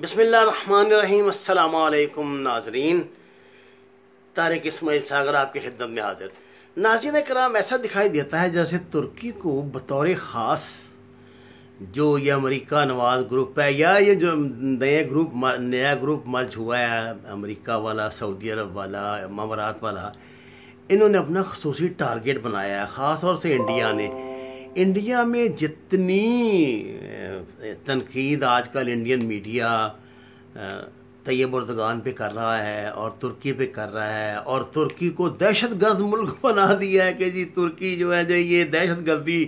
बसमीम नाजरीन तारक इसमाइल सागर आपकी खिदमत में हाजिर नाजिन कराम ऐसा दिखाई देता है जैसे तुर्की को बतौर ख़ास जो ये अमेरिका नवाज ग्रुप है या ये जो नए ग्रुप नया ग्रुप मर्ज हुआ है अमेरिका वाला सऊदी अरब वाला ममारात वाला इन्होंने अपना खसूसी टारगेट बनाया है ख़ास तौर से इंडिया ने इंडिया में जितनी तनकीद आज कल इंडियन मीडिया तैयब उर्दगान पे कर रहा है और तुर्की पे कर रहा है और तुर्की को दहशत गर्द मुल्क बना दिया है कि जी तुर्की जो है जो ये दहशत गर्दी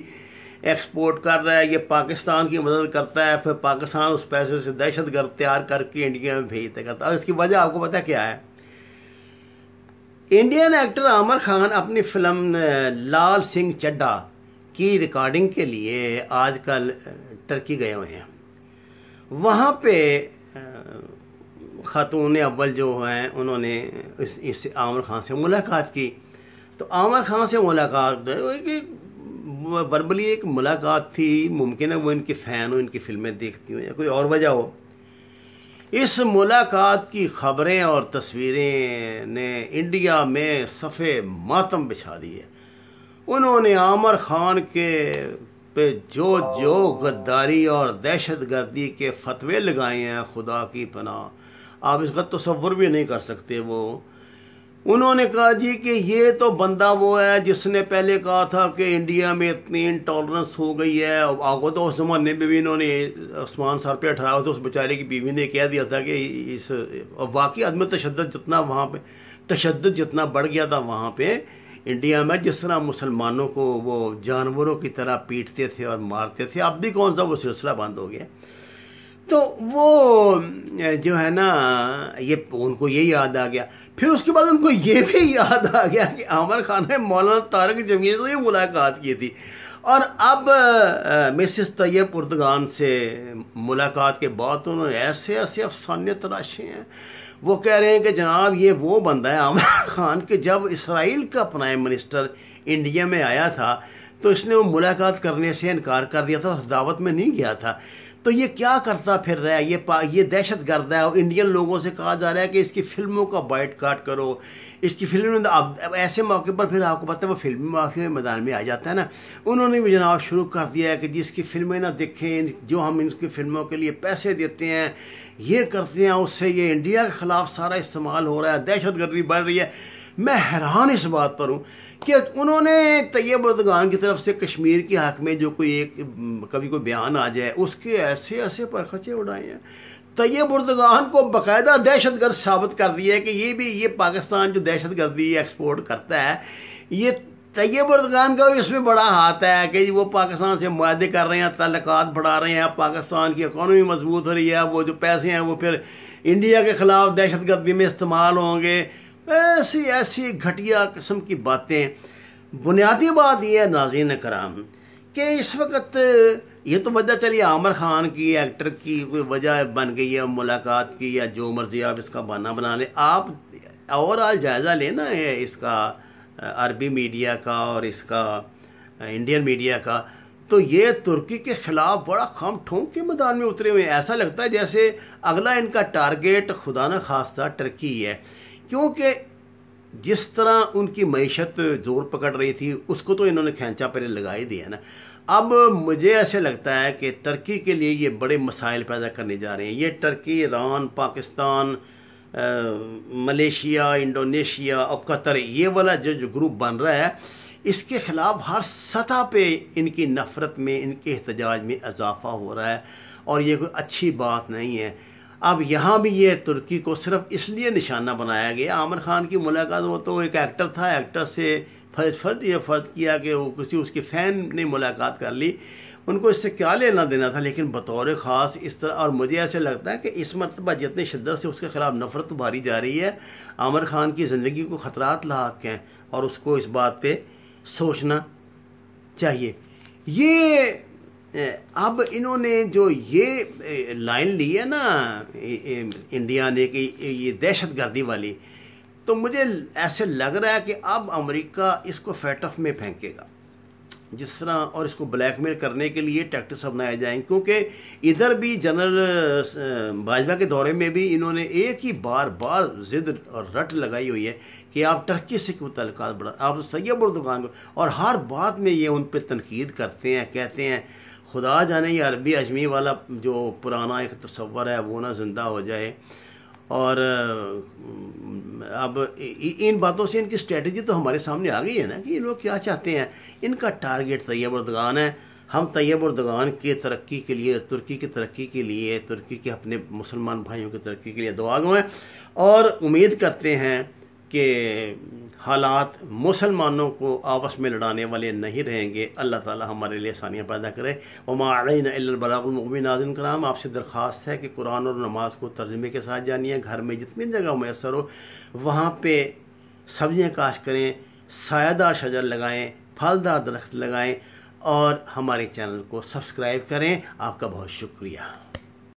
एक्सपोर्ट कर रहा है ये पाकिस्तान की मदद करता है फिर पाकिस्तान उस पैसे से दहशत गर्द तैयार करके इंडिया में भेजते करता है और इसकी वजह आपको पता क्या है इंडियन एक्टर आमिर खान अपनी फिल्म लाल सिंह चड्डा की रिकॉर्डिंग के लिए आजकल टर्की गए हुए हैं वहाँ पे ख़ातून अव्वल जो हैं उन्होंने इस इस आमर खान से मुलाकात की तो आमर खान से मुलाकात बरबली एक मुलाकात थी मुमकिन है वो इनके फ़ैन हो इनकी फिल्में देखती हूँ या कोई और वजह हो इस मुलाकात की खबरें और तस्वीरें ने इंडिया में सफ़े मातम बिछा दी है उन्होंने आमर खान के पे जो जो गद्दारी और दहशत गर्दी के फतवे लगाए हैं खुदा की पनाह आप इसका तस्वुर भी नहीं कर सकते वो उन्होंने कहा जी कि ये तो बंदा वो है जिसने पहले कहा था कि इंडिया में इतनी इंटॉलरेंस हो गई है आगो तो उस जमाने में भी इन्होंने आसमान सर पे उठाया तो उस बेचारे की बीवी ने कह दिया था कि इस वाकई आदमी तशद जितना वहाँ पे तशद जितना बढ़ गया था वहाँ पे इंडिया में जिस तरह मुसलमानों को वो जानवरों की तरह पीटते थे और मारते थे अब भी कौन सा वो सिलसिला बंद हो गया तो वो जो है ना ये उनको ये याद आ गया फिर उसके बाद उनको ये भी याद आ गया कि आमर खान ने मौलाना तारक जमीन से ये मुलाकात की थी और अब मिसिस तैयब पुर्तगान से मुलाकात के बाद तो उन्होंने ऐसे ऐसे अफसाने तराशे हैं वो कह रहे हैं कि जनाब ये वो बंदा है आमिर खान के जब इसराइल का प्राइम मिनिस्टर इंडिया में आया था तो इसने वो मुलाकात करने से इनकार कर दिया था उस दावत में नहीं गया था तो ये क्या करता फिर रहा है ये पा ये दहशत गर्द है और इंडियन लोगों से कहा जा रहा है कि इसकी फिल्मों का बाइट काट करो इसकी फिल्म तो अब ऐसे मौके पर फिर आपको पता है वो फिल्मी मौके में मैदान में आ जाता है ना उन्होंने भी जनाब शुरू कर दिया है कि जिसकी फिल्में ना देखें जो हम इनकी फिल्मों के लिए पैसे देते हैं ये करते हैं उससे ये इंडिया के ख़िलाफ़ सारा इस्तेमाल हो रहा है दहशत गर्दी बढ़ रही है मैं हैरान इस बात पर हूँ कि उन्होंने तैयब अरदगान की तरफ से कश्मीर के हक़ में जो कोई एक कभी कोई बयान आ जाए उसके ऐसे ऐसे परखचे उड़ाए हैं तैयब उर्दगान को बाकायदा दहशत गर्द साबित कर दिया है कि ये भी ये पाकिस्तान जो दहशत गर्दी एक्सपोर्ट करता है ये तैयब उर्दगान का भी इसमें बड़ा हाथ है कि वो पाकिस्तान से माहे कर रहे हैं तल्लक बढ़ा रहे हैं पाकिस्तान की इकानमी मजबूत हो रही है वो जो पैसे हैं वो फिर इंडिया के ख़िलाफ़ दहशत गर्दी में इस्तेमाल होंगे ऐसी ऐसी घटिया कस्म की बातें बुनियादी बात यह है नाजीन कराम कि इस वक्त ये तो वजह चलिए आमिर खान की एक्टर की कोई वजह बन गई है मुलाकात की या जो मर्जी आप इसका बहाना बना लें आप ओवरऑल जायज़ा लेना है इसका अरबी मीडिया का और इसका इंडियन मीडिया का तो ये तुर्की के ख़िलाफ़ बड़ा खम ठोंक के मैदान में उतरे हुए हैं ऐसा लगता है जैसे अगला इनका टारगेट खुदा न खास्ता टर्की है क्योंकि जिस तरह उनकी मीशत जोर पकड़ रही थी उसको तो इन्होंने खैंचा पहले लगा ही दिया ना अब मुझे ऐसे लगता है कि टर्की के लिए ये बड़े मसाइल पैदा करने जा रहे हैं ये Turkey Iran Pakistan Malaysia Indonesia और कतर ये वाला जो जो ग्रुप बन रहा है इसके ख़िलाफ़ हर सतह पे इनकी नफ़रत में इनके एहतजाज में इजाफ़ा हो रहा है और ये कोई अच्छी बात नहीं है अब यहाँ भी ये तुर्की को सिर्फ इसलिए निशाना बनाया गया आमिर खान की मुलाकात वो तो एक एक्टर था एक्टर से फर्ज फर्ज ये फर्ज किया कि वो किसी उसके फ़ैन ने मुलाकात कर ली उनको इससे क्या लेना देना था लेकिन बतौर ख़ास इस तरह और मुझे ऐसे लगता है कि इस मरतबा जितने शिद्दत से उसके ख़िलाफ़ नफरत उभारी जा रही है आमिर खान की ज़िंदगी को ख़तरात लाक हैं और उसको इस बात पर सोचना चाहिए ये अब इन्होंने जो ये लाइन ली है ना इंडिया ने कि ये दहशत गर्दी वाली तो मुझे ऐसे लग रहा है कि अब अमेरिका इसको फैट ऑफ में फेंकेगा जिस तरह और इसको ब्लैकमेल करने के लिए टैक्टिक्स अपनाए जाएंगे क्योंकि इधर भी जनरल भाजपा के दौरे में भी इन्होंने एक ही बार बार जिद और रट लगाई हुई है कि आप टर्की से क्यों तल्लत बढ़ा आप सैयद दुकान और हर बात में ये उन पर तनकीद करते हैं कहते हैं खुदा जाने ये अरबी अजमी वाला जो पुराना एक तस्वर है वो ना ज़िंदा हो जाए और अब इन बातों से इनकी स्ट्रेटजी तो हमारे सामने आ गई है ना कि ये लोग क्या चाहते हैं इनका टारगेट तैयब उर्दगान है हम तैयब उर्दगान के तरक्की के लिए तुर्की की तरक्की के लिए तुर्की के अपने मुसलमान भाइयों की तरक्की के लिए दुआ गए हैं और उम्मीद करते हैं कि हालात मुसलमानों को आपस में लड़ाने वाले नहीं रहेंगे अल्लाह ताला हमारे लिए आसानियाँ पैदा करे वमाबी नाजिन कराम आपसे दरख्वास्त है कि कुरान और नमाज को तर्जमे के साथ जानिए घर में जितनी जगह मैसर हो वहाँ पर सब्ज़ियाँ काश करें सायादार शजर लगाएँ फलदार दरख्त लगाएँ और हमारे चैनल को सब्सक्राइब करें आपका बहुत शुक्रिया